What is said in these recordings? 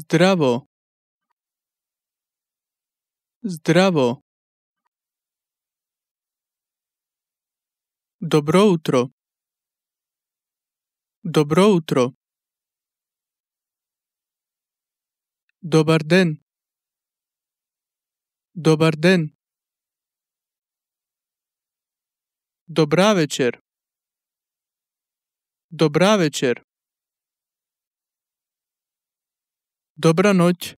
Zdravo. Zdravo. Dobro jutro. Dobro jutro. Dobar dan. Dobar dan. Dobra večer. Dobra večer. Dobra noć.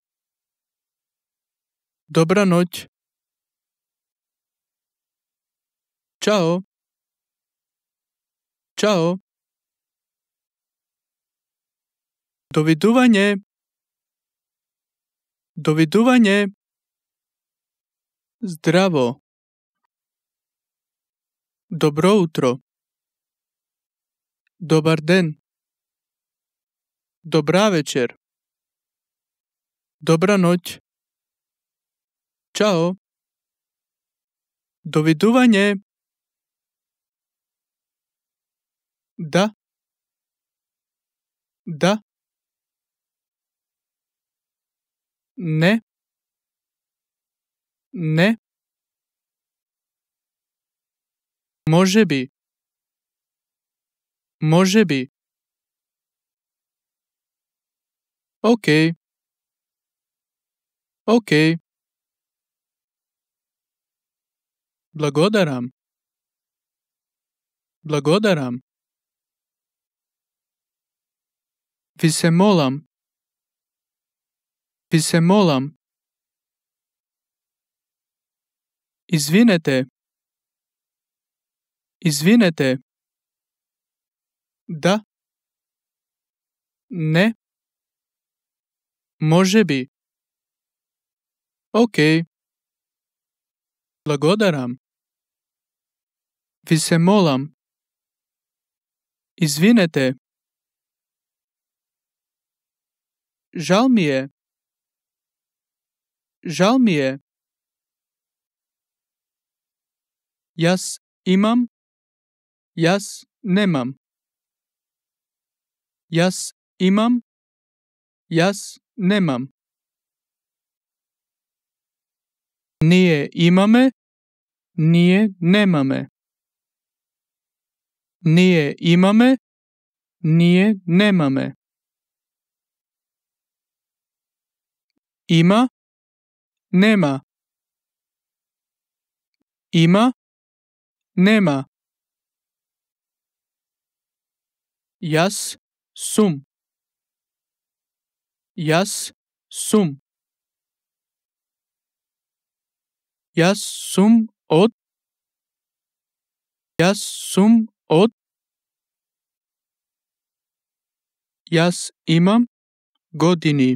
Dobra noć. Ciao. Ciao. Doviduvanje. Doviduvanje. Zdravo. Dobro utro. Dobar den. Dobra večer. Dobranoť. Čau. Doviduvanie. Da. Da. Ne. Ne. Môže by. Môže by. OK. Ok. Blagodaram. Blagodaram. Vi se molam. Vi se molam. Izvinete. Izvinete. Da. Ne. Može bi. Ok. Blagodaram. Vi se molam. Izvinete. Žal mi je. Žal mi je. Jas imam. Jas nemam. Jas imam. Jas nemam. Ние имаме, ние немаме. Ние имаме, ние немаме. Има, нема. Има, нема. Јас сум. Јас сум. Јас сум од Јас сум од Јас имам години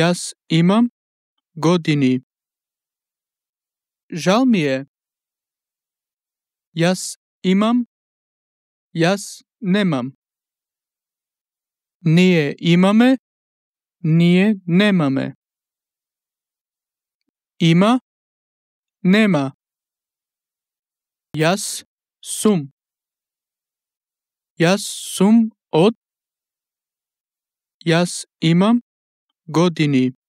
Јас имам години Жал ми е Јас имам Јас немам Ние имаме Ние немаме Има, нема. Јас сум. Јас сум од. Јас имам години.